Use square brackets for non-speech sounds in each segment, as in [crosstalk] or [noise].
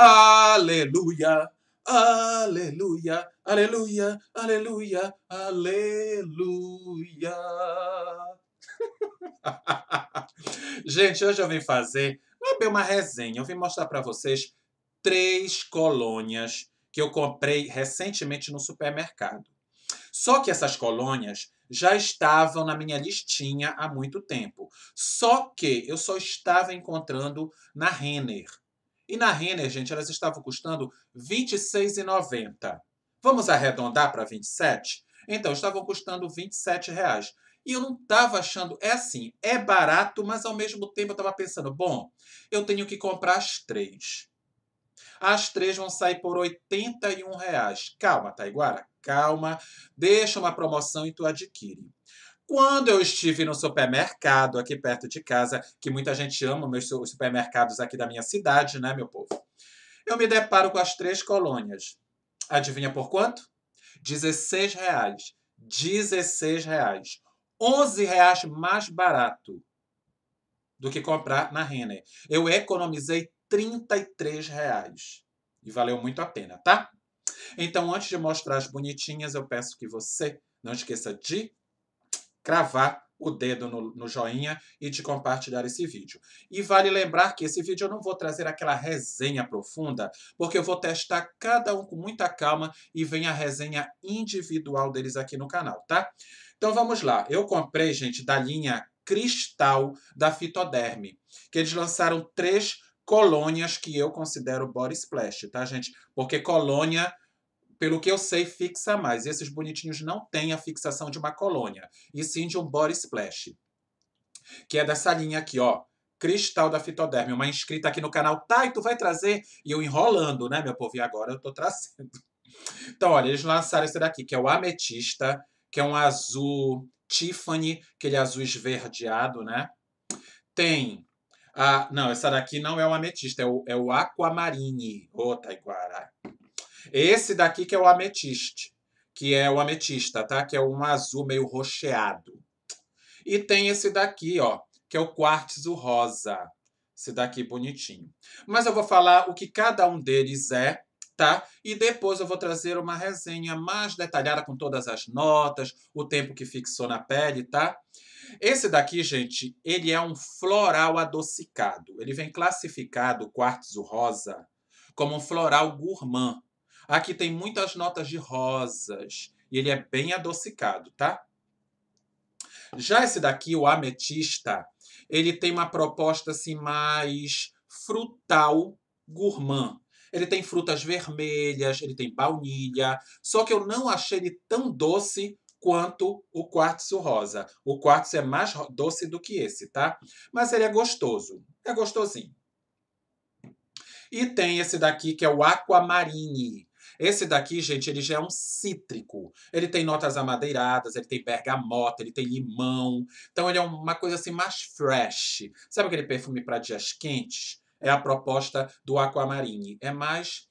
Aleluia, aleluia, aleluia, aleluia, aleluia. [laughs] Gente, hoje eu vim fazer é uma resenha, eu vim mostrar para vocês três colônias que eu comprei recentemente no supermercado. Só que essas colônias já estavam na minha listinha há muito tempo. Só que eu só estava encontrando na Renner. E na Renner, gente, elas estavam custando R$ 26,90. Vamos arredondar para 27? Então, estavam custando R$ 27. Reais. E eu não estava achando. É assim, é barato, mas ao mesmo tempo eu estava pensando: bom, eu tenho que comprar as três. As três vão sair por R$ 81. Reais. Calma, Taiguara, calma. Deixa uma promoção e tu adquire. Quando eu estive no supermercado aqui perto de casa, que muita gente ama meus supermercados aqui da minha cidade, né, meu povo? Eu me deparo com as três colônias. Adivinha por quanto? 16 reais. 16 reais. 11 reais mais barato do que comprar na Renner. Eu economizei 33 reais. E valeu muito a pena, tá? Então, antes de mostrar as bonitinhas, eu peço que você não esqueça de cravar o dedo no, no, joinha e de compartilhar esse vídeo. E vale lembrar que esse vídeo eu não vou trazer aquela resenha profunda, porque eu vou testar cada um com muita calma e vem a resenha individual deles aqui no canal, tá? Então vamos lá. Eu comprei, gente, da linha Cristal da Fitoderme, que eles lançaram três colônias que eu considero body splash, tá, gente? Porque colônia pelo que eu sei, fixa mais. Esses bonitinhos não têm a fixação de uma colônia, e sim de um body splash, que é dessa linha aqui, ó. Cristal da Fitoderme, uma inscrita aqui no canal. Tá, e tu vai trazer? E eu enrolando, né, meu povo? E agora eu tô trazendo. Então, olha, eles lançaram esse daqui, que é o Ametista, que é um azul Tiffany, aquele azul esverdeado, né? Tem ah, não, essa daqui não é o ametista, é o, é o aquamarine. Ô, oh, Taiguara. Esse daqui que é o ametiste, que é o ametista, tá? Que é um azul meio rocheado. E tem esse daqui, ó, que é o quartzo rosa. Esse daqui bonitinho. Mas eu vou falar o que cada um deles é, tá? E depois eu vou trazer uma resenha mais detalhada com todas as notas, o tempo que fixou na pele, tá? Esse daqui, gente, ele é um floral adocicado. Ele vem classificado, quartzo rosa, como um floral gourmand. Aqui tem muitas notas de rosas e ele é bem adocicado, tá? Já esse daqui, o ametista, ele tem uma proposta assim mais frutal gourmand. Ele tem frutas vermelhas, ele tem baunilha, só que eu não achei ele tão doce quanto o quartzo rosa. O quartzo é mais doce do que esse, tá? Mas ele é gostoso, é gostosinho. E tem esse daqui que é o aquamarine, esse daqui, gente, ele já é um cítrico. Ele tem notas amadeiradas, ele tem bergamota, ele tem limão. Então ele é uma coisa assim mais fresh. Sabe aquele perfume para dias quentes? É a proposta do Aquamarine. É mais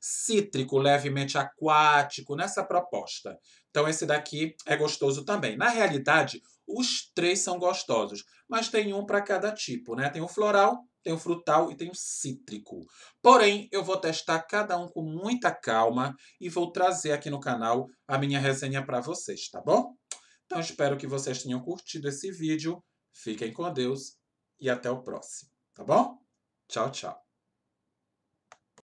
cítrico, levemente aquático, nessa proposta. Então esse daqui é gostoso também. Na realidade, os três são gostosos, mas tem um para cada tipo, né? Tem o floral, tem o frutal e tem o cítrico. Porém, eu vou testar cada um com muita calma e vou trazer aqui no canal a minha resenha para vocês, tá bom? Então, espero que vocês tenham curtido esse vídeo. Fiquem com Deus e até o próximo, tá bom? Tchau, tchau.